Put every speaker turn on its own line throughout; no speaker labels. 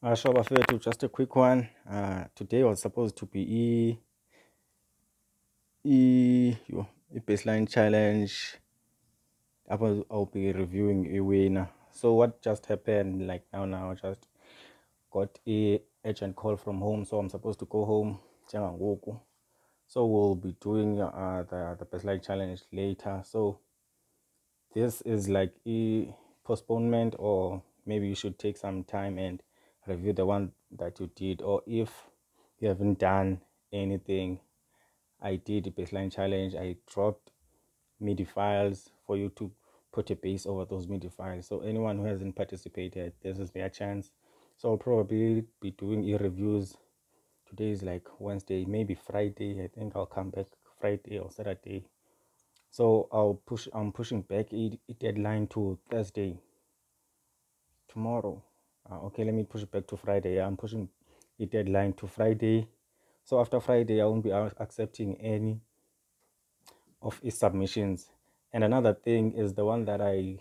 Uh, Shop to just a quick one. Uh, today was supposed to be e, e, yo, e baseline challenge. I'll, I'll be reviewing a winner. So what just happened? Like now, now I just got a urgent call from home, so I'm supposed to go home. So we'll be doing uh, the the baseline challenge later. So this is like a postponement, or maybe you should take some time and review the one that you did or if you haven't done anything i did the baseline challenge i dropped midi files for you to put a base over those midi files so anyone who hasn't participated this is their chance so i'll probably be doing e-reviews today is like wednesday maybe friday i think i'll come back friday or saturday so i'll push i'm pushing back a deadline to thursday tomorrow uh, okay let me push it back to friday yeah, i'm pushing the deadline to friday so after friday i won't be accepting any of his submissions and another thing is the one that i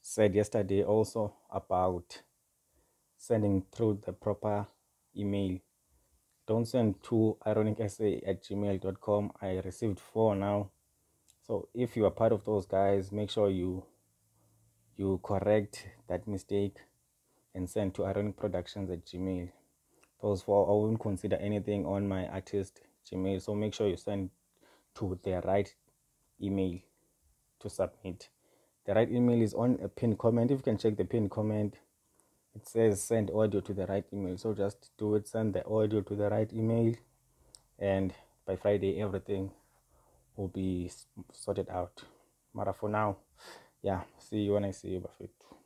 said yesterday also about sending through the proper email don't send to ironicsa at gmail.com i received four now so if you are part of those guys make sure you you correct that mistake and send to Productions at gmail. Those four, I won't consider anything on my artist Gmail, so make sure you send to the right email to submit. The right email is on a pinned comment. If you can check the pinned comment, it says send audio to the right email. So just do it, send the audio to the right email, and by Friday, everything will be sorted out. But for now, yeah, see you when I see you, Buffett.